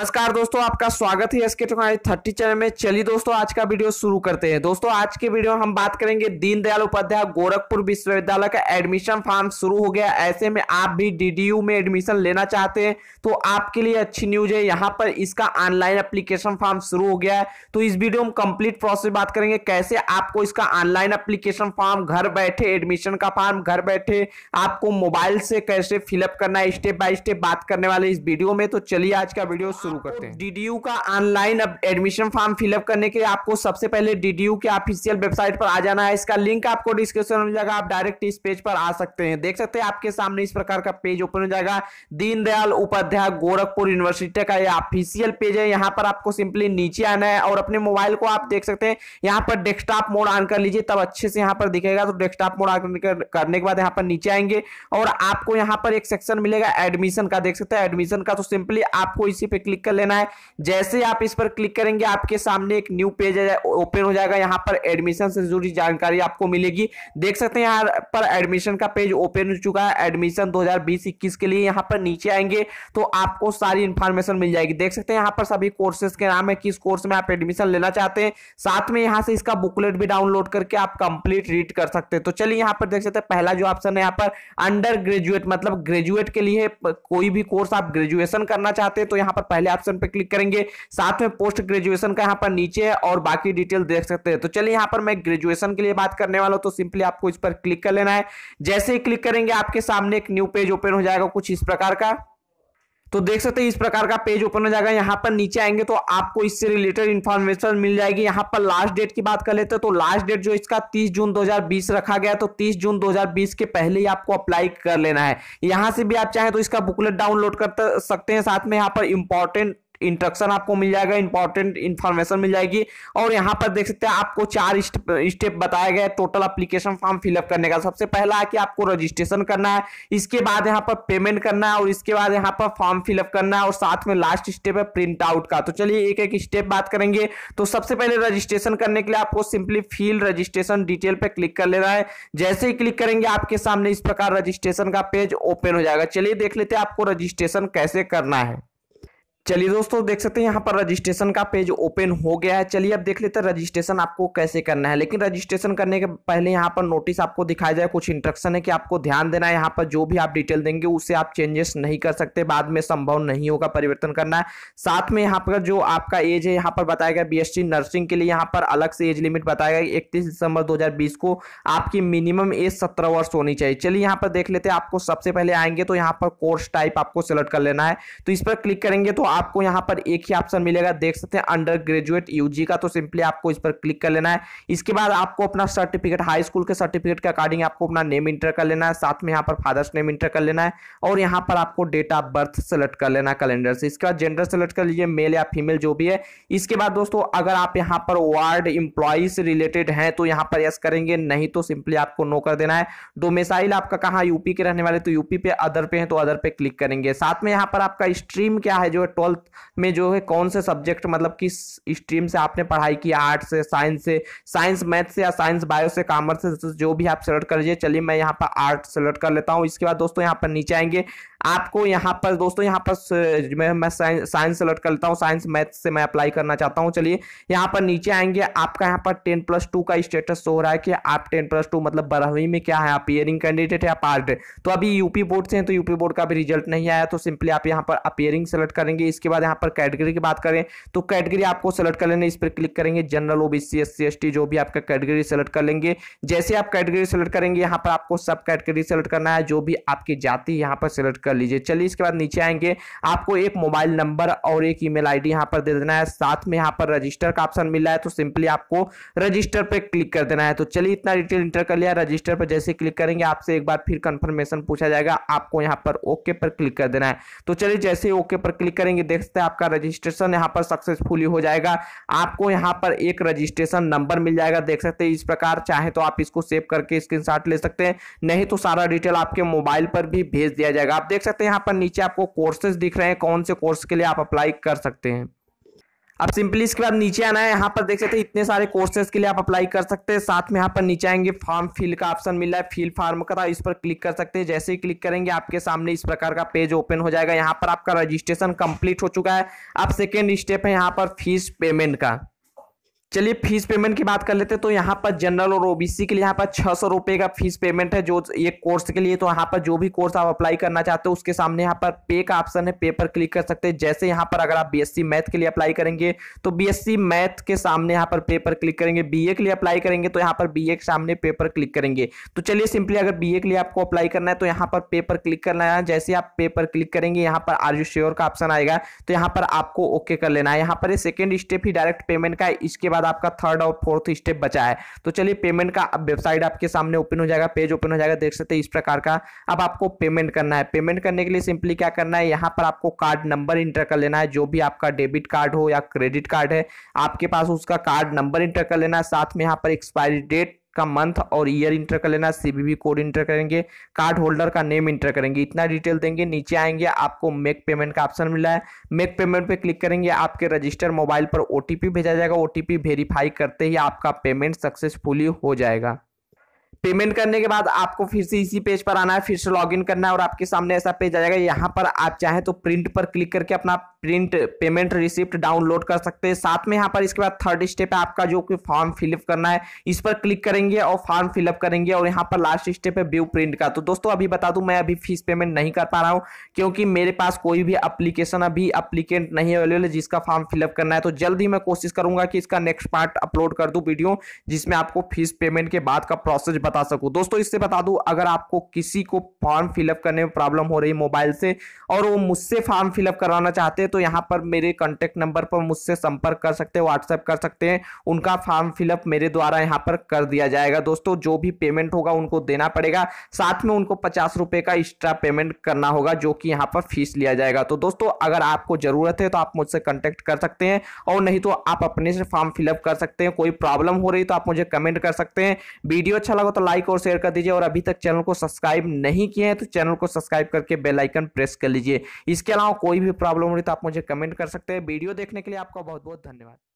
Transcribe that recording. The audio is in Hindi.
नमस्कार दोस्तों आपका स्वागत है एसके टेक्नोलॉजी थर्टी चैनल में चलिए दोस्तों आज का वीडियो शुरू करते हैं दोस्तों आज के वीडियो में हम बात करेंगे दीनदयाल उपाध्याय गोरखपुर विश्वविद्यालय का एडमिशन फॉर्म शुरू हो गया ऐसे में आप भी डीडीयू में एडमिशन लेना चाहते हैं तो आपके लिए अच्छी न्यूज है यहाँ पर इसका ऑनलाइन अप्लीकेशन फॉर्म शुरू हो गया है तो इस वीडियो में कंप्लीट प्रोसेस बात करेंगे कैसे आपको इसका ऑनलाइन अप्लीकेशन फॉर्म घर बैठे एडमिशन का फॉर्म घर बैठे आपको मोबाइल से कैसे फिलअप करना है स्टेप बाय स्टेप बात करने वाले इस वीडियो में तो चलिए आज का वीडियो शुरू करते हैं डीडीयू का ऑनलाइन अब एडमिशन फॉर्म फिलअप करने के लिए आपको सबसे पहले डीडीयू के ऑफिशियल वेबसाइट पर आ जाना है इसका लिंक आपको डिस्क्रिप्शन में जाएगा आप डायरेक्ट इस पेज पर आ सकते हैं देख सकते हैं आपके सामने इस प्रकार का पेज ओपन हो जाएगा दीनदयाल उपाध्याय गोरखपुर यूनिवर्सिटी का यह ऑफिशियल पेज है यहाँ पर आपको सिंपली नीचे आना है और अपने मोबाइल को आप देख सकते हैं यहाँ पर डेस्कटॉप मोड ऑन कर लीजिए तब अच्छे से यहाँ पर दिखेगा तो डेस्कटॉप मोड ऑन करने के बाद यहाँ पर नीचे आएंगे और आपको यहाँ पर एक सेक्शन मिलेगा एडमिशन का देख सकते हैं एडमिशन का तो सिंपली आपको इसी पे क्लिक क्लिक कर लेना है जैसे आप इस पर क्लिक करेंगे आपके सामने एक न्यू पेज ओपन हो जाएगा यहाँ पर एडमिशन से जुड़ी जानकारी आपको मिलेगी देख सकते हैं यहाँ पर एडमिशन का पेज ओपन हो चुका है एडमिशन 2020-21 के लिए यहाँ पर नीचे आएंगे तो आपको सारी इन्फॉर्मेशन मिल जाएगी देख सकते हैं यहाँ पर सभी कोर्सेज के नाम है किस कोर्स में आप एडमिशन लेना चाहते हैं साथ में यहाँ से इसका बुकलेट भी डाउनलोड करके आप कंप्लीट रीड कर सकते हैं तो चलिए यहाँ पर देख सकते हैं पहला जो ऑप्शन है यहाँ पर अंडर ग्रेजुएट मतलब ग्रेजुएट के लिए कोई भी कोर्स आप ग्रेजुएशन करना चाहते हैं तो यहाँ पर पहले वाले ऑप्शन पर क्लिक करेंगे साथ में पोस्ट ग्रेजुएशन का यहाँ पर नीचे है और बाकी डिटेल देख सकते हैं तो चलिए यहाँ पर मैं ग्रेजुएशन के लिए बात करने वाला हूँ तो सिंपली आपको इस पर क्लिक कर लेना है जैसे ही क्लिक करेंगे आपके सामने एक न्यू पेज ओपन हो जाएगा कुछ इस प्रकार का तो देख सकते हैं इस प्रकार का पेज ओपन हो जाएगा यहाँ पर नीचे आएंगे तो आपको इससे रिलेटेड इन्फॉर्मेशन मिल जाएगी यहाँ पर लास्ट डेट की बात कर लेते हैं तो लास्ट डेट जो इसका 30 जून 2020 रखा गया तो 30 जून 2020 के पहले ही आपको अप्लाई कर लेना है यहाँ से भी आप चाहें तो इसका बुकलेट डाउनलोड कर सकते हैं साथ में यहाँ पर इंपॉर्टेंट इंट्रक्शन आपको मिल जाएगा इंपॉर्टेंट इन्फॉर्मेशन मिल जाएगी और यहाँ पर देख सकते हैं आपको चार स्टेप बताया गया है टोटल अप्लीकेशन फॉर्म फिलअप करने का सबसे पहला है कि आपको रजिस्ट्रेशन करना है इसके बाद यहाँ पर पेमेंट करना है और इसके बाद यहाँ पर फॉर्म फिलअप करना है और साथ में लास्ट स्टेप है प्रिंट आउट का तो चलिए एक एक स्टेप बात करेंगे तो सबसे पहले रजिस्ट्रेशन करने के लिए आपको सिंपली फील रजिस्ट्रेशन डिटेल पर क्लिक कर लेना है जैसे ही क्लिक करेंगे आपके सामने इस प्रकार रजिस्ट्रेशन का पेज ओपन हो जाएगा चलिए देख लेते हैं आपको रजिस्ट्रेशन कैसे करना है चलिए दोस्तों देख सकते हैं यहाँ पर रजिस्ट्रेशन का पेज ओपन हो गया है चलिए अब देख लेते हैं रजिस्ट्रेशन आपको कैसे करना है लेकिन रजिस्ट्रेशन करने के पहले यहाँ पर नोटिस आपको दिखाया जाए कुछ इंस्ट्रक्शन है कि आपको ध्यान देना है यहाँ पर जो भी आप डिटेल देंगे उससे आप चेंजेस नहीं कर सकते बाद में संभव नहीं होगा परिवर्तन करना है साथ में यहाँ पर जो आपका एज है यहाँ पर बताया गया बी नर्सिंग के लिए यहाँ पर अलग से एज लिमिट बताया गया इकतीस दिसंबर दो को आपकी मिनिमम एज सत्रह वर्ष होनी चाहिए चलिए यहाँ पर देख लेते हैं आपको सबसे पहले आएंगे तो यहाँ पर कोर्स टाइप आपको सेलेक्ट कर लेना है तो इस पर क्लिक करेंगे तो आपको यहाँ पर एक ही ऑप्शन मिलेगा देख सकते हैं अंडर ग्रेजुएट यूजी का तो सिंपली आपको इस पर क्लिक कर लेना है इसके बाद आपको अपना सर्टिफिकेट हाई स्कूल के सर्टिफिकेट के अकॉर्डिंग आपको अपना नेम इंटर कर लेना है साथ में यहाँ पर फादर्स नेम इंटर कर लेना है और यहाँ पर आपको डेट ऑफ बर्थ सेलेक्ट कर लेना है कैलेंडर से इसके बाद जेंडर सेलेक्ट कर लीजिए मेल या फीमेल जो भी है इसके बाद दोस्तों अगर आप यहाँ पर वार्ड इंप्लॉई रिलेटेड हैं तो यहाँ पर यस करेंगे नहीं तो सिंपली आपको नो कर देना है डोमेसाइल आपका कहाँ यूपी के रहने वाले तो यूपी पे अदर पे है तो अदर पे क्लिक करेंगे साथ में यहाँ पर आपका स्ट्रीम क्या है जो है ट्वेल्थ में जो है कौन से सब्जेक्ट मतलब किस स्ट्रीम से आपने पढ़ाई की आर्ट्स से साइंस से साइंस मैथ से या साइंस बायो से कॉमर्स से जो भी आप सेलेक्ट कर लीजिए चलिए मैं यहाँ पर आर्ट सेलेक्ट कर लेता हूँ इसके बाद दोस्तों यहाँ पर नीचे आएंगे आपको यहाँ पर दोस्तों यहाँ पर मैं मैं साइंस सेलेक्ट कर लेता हूँ साइंस मैथ से मैं अप्लाई करना चाहता हूँ चलिए यहाँ पर नीचे आएंगे आपका यहाँ पर टेन प्लस टू का स्टेटस हो रहा है कि आप टेन प्लस टू मतलब बारहवीं में क्या है आप अपियरिंग कैंडिडेट या पार्ट तो अभी यूपी बोर्ड से हैं तो यूपी बोर्ड का भी रिजल्ट नहीं आया तो सिंपली आप यहाँ पर अपियरिंग सेलेक्ट करेंगे इसके बाद यहाँ पर कैटेगरी की बात करें तो कैटेगरी आपको सेलेक्ट कर लेंगे इस पर क्लिक करेंगे जनरल ओबीसी एस सी जो भी आपका कैटेगरी सेलेक्ट कर लेंगे जैसे आप कैटेगरी सेलेक्ट करेंगे यहाँ पर आपको सब कैटेगरी सेलेक्ट करना है जो भी आपकी जाति यहाँ पर सेलेक्ट कर लीजिए चलिए इसके बाद नीचे आएंगे आपको एक मोबाइल नंबर और एक ईमेल आईडी यहां पर दे देना है साथ में यहां पर रजिस्टर का ऑप्शन मिला है तो सिंपली आपको रजिस्टर पर क्लिक कर देना है तो चलिए इतना डिटेल इंटर कर लिया रजिस्टर पर जैसे क्लिक करेंगे आपसे एक बार फिर कंफर्मेशन पूछा जाएगा आपको यहाँ पर ओके पर क्लिक कर देना है तो चलिए जैसे ओके पर क्लिक करेंगे देख सकते हैं आपका रजिस्ट्रेशन यहाँ पर सक्सेसफुली हो जाएगा आपको यहाँ पर एक रजिस्ट्रेशन नंबर मिल जाएगा देख सकते हैं इस प्रकार चाहे तो आप इसको सेव करके स्क्रीनशॉट ले सकते हैं नहीं तो सारा डिटेल आपके मोबाइल पर भी भेज दिया जाएगा आप देख देख सकते हैं यहाँ पर नीचे आपको कोर्सेज दिख रहे हैं कौन से कोर्स के लिए आप अप्लाई कर सकते हैं अब सिंपली इसके बाद नीचे आना है यहाँ पर देख सकते हैं इतने सारे कोर्सेज के लिए आप अप्लाई कर सकते हैं साथ में यहाँ पर नीचे आएंगे फॉर्म फिल का ऑप्शन मिल रहा है फिल फॉर्म का था इस पर क्लिक कर सकते हैं जैसे ही क्लिक करेंगे आपके सामने इस प्रकार का पेज ओपन हो जाएगा यहाँ पर आपका रजिस्ट्रेशन कंप्लीट हो चुका है अब सेकेंड स्टेप है यहाँ पर फीस पेमेंट का चलिए फीस पेमेंट की बात कर लेते हैं तो यहाँ पर जनरल और ओबीसी के लिए यहाँ पर छह सौ रुपये का फीस पेमेंट है जो ये कोर्स के लिए तो यहाँ पर जो भी कोर्स आप अप्लाई करना चाहते हो उसके सामने यहाँ पर पे का ऑप्शन है पे पर क्लिक कर सकते हैं जैसे यहाँ पर अगर आप बीएससी मैथ के लिए अप्लाई करेंगे तो बी मैथ के सामने यहाँ पर पे पर क्लिक करेंगे बी के लिए अप्लाई करेंगे तो यहाँ पर बी के सामने पे पर क्लिक करेंगे तो चलिए सिंपली अगर बी के लिए आपको अप्लाई करना है तो यहाँ पर पे पर क्लिक करना है जैसे आप पे पर क्लिक करेंगे यहाँ पर आर यू श्योर का ऑप्शन आएगा तो यहाँ पर आपको ओके कर लेना है यहाँ पर सेकेंड स्टेप ही डायरेक्ट पेमेंट का इसके बाद आपका थर्ड और फोर्थ स्टेप बचा है तो चलिए पेमेंट का अब वेबसाइट आपके सामने ओपन हो जाएगा पेज ओपन हो जाएगा देख सकते हैं इस प्रकार का अब आपको पेमेंट करना है पेमेंट करने के लिए सिंपली क्या करना है यहाँ पर आपको कार्ड नंबर इंटर कर लेना है जो भी आपका डेबिट कार्ड हो या क्रेडिट कार्ड है आपके पास उसका कार्ड नंबर इंटर कर लेना है साथ में यहाँ पर एक्सपायरी डेट का मंथ और ईयर इंटर कर लेना सीबीबी कोड इंटर करेंगे कार्ड होल्डर का नेम इंटर करेंगे इतना डिटेल देंगे नीचे आएंगे आपको मेक पेमेंट का ऑप्शन मिला है मेक पेमेंट पे क्लिक करेंगे आपके रजिस्टर मोबाइल पर ओटीपी भेजा जाएगा ओटीपी वेरीफाई करते ही आपका पेमेंट सक्सेसफुली हो जाएगा पेमेंट करने के बाद आपको फिर से इसी पेज पर आना है फिर से लॉगिन करना है और आपके सामने ऐसा पेज आ जाएगा यहाँ पर आप चाहें तो प्रिंट पर क्लिक करके अपना प्रिंट पेमेंट रिसिप्ट डाउनलोड कर सकते हैं साथ में यहाँ पर इसके बाद थर्ड स्टेप है आपका जो कि फॉर्म फिलअप करना है इस पर क्लिक करेंगे और फॉर्म फिलअप करेंगे और यहाँ पर लास्ट स्टेप है व्यू प्रिंट का तो दोस्तों अभी बता दूं मैं अभी फीस पेमेंट नहीं कर पा रहा हूँ क्योंकि मेरे पास कोई भी अप्लीकेशन अभी अप्लीकेंट नहीं अवेलेबल है जिसका फॉर्म फिलअप करना है तो जल्द ही मैं कोशिश करूंगा कि इसका नेक्स्ट पार्ट अपलोड कर दूँ वीडियो जिसमें आपको फीस पेमेंट के बाद का प्रोसेस बता सकूँ दोस्तों इससे बता दूँ अगर आपको किसी को फॉर्म फिलअप करने में प्रॉब्लम हो रही है मोबाइल से और वो मुझसे फॉर्म फिलअप करवाना चाहते हैं तो यहाँ पर मेरे कॉन्टैक्ट नंबर पर मुझसे संपर्क कर सकते हैं व्हाट्सएप कर सकते हैं उनका फॉर्म फिलअप मेरे द्वारा यहाँ पर कर दिया जाएगा दोस्तों जो भी पेमेंट होगा उनको देना पड़ेगा साथ में उनको पचास रुपये का एक्स्ट्रा पेमेंट करना होगा जो कि यहाँ पर फीस लिया जाएगा तो दोस्तों अगर आपको ज़रूरत है तो आप मुझसे कॉन्टैक्ट कर सकते हैं और नहीं तो आप अपने से फॉर्म फिलअप कर सकते हैं कोई प्रॉब्लम हो रही तो आप मुझे कमेंट कर सकते हैं वीडियो अच्छा लगा तो लाइक और शेयर कर दीजिए और अभी तक चैनल को सब्सक्राइब नहीं किए हैं तो चैनल को सब्सक्राइब करके बेल आइकन प्रेस कर लीजिए इसके अलावा कोई भी प्रॉब्लम हो रही तो आप मुझे कमेंट कर सकते हैं वीडियो देखने के लिए आपका बहुत बहुत धन्यवाद